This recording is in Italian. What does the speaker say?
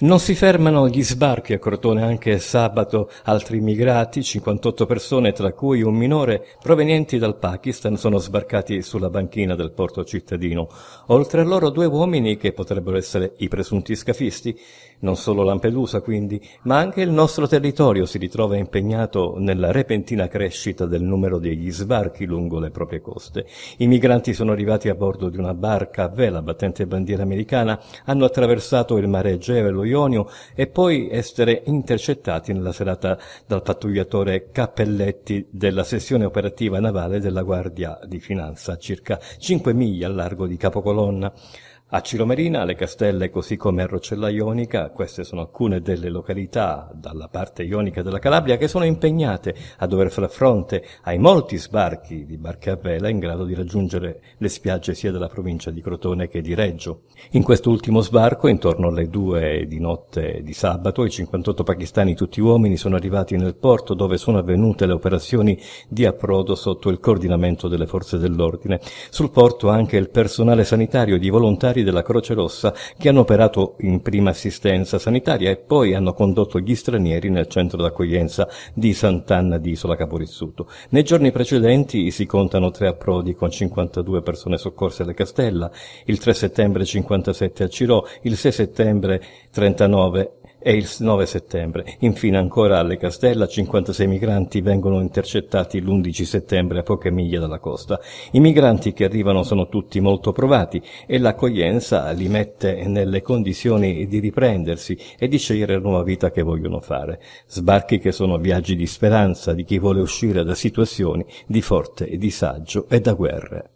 Non si fermano gli sbarchi a Crotone anche sabato altri immigrati, 58 persone tra cui un minore provenienti dal Pakistan sono sbarcati sulla banchina del porto cittadino. Oltre a loro due uomini che potrebbero essere i presunti scafisti, non solo Lampedusa quindi, ma anche il nostro territorio si ritrova impegnato nella repentina crescita del numero degli sbarchi lungo le proprie coste. I migranti sono arrivati a bordo di una barca a vela battente bandiera americana, hanno attraversato il mare e lo Ionio e poi essere intercettati nella serata dal pattugliatore Cappelletti della sessione operativa navale della Guardia di Finanza, circa 5 miglia al largo di Capocolonna. A Ciromerina, alle Castelle, così come a Roccella Ionica, queste sono alcune delle località dalla parte ionica della Calabria che sono impegnate a dover far fronte ai molti sbarchi di barche a vela in grado di raggiungere le spiagge sia della provincia di Crotone che di Reggio. In quest'ultimo sbarco, intorno alle due di notte di sabato, i 58 pakistani, tutti uomini, sono arrivati nel porto dove sono avvenute le operazioni di approdo sotto il coordinamento delle forze dell'ordine. Sul porto anche il personale sanitario di volontari volontari della Croce Rossa che hanno operato in prima assistenza sanitaria e poi hanno condotto gli stranieri nel centro d'accoglienza di Sant'Anna di Isola Caporizzuto. Nei giorni precedenti si contano tre approdi con 52 persone soccorse alle Castella, il 3 settembre 57 a Cirò, il 6 settembre 39 e il 9 settembre. Infine ancora alle Castella 56 migranti vengono intercettati l'11 settembre a poche miglia dalla costa. I migranti che arrivano sono tutti molto provati e l'accoglienza li mette nelle condizioni di riprendersi e di scegliere la nuova vita che vogliono fare. Sbarchi che sono viaggi di speranza di chi vuole uscire da situazioni di forte disagio e da guerre.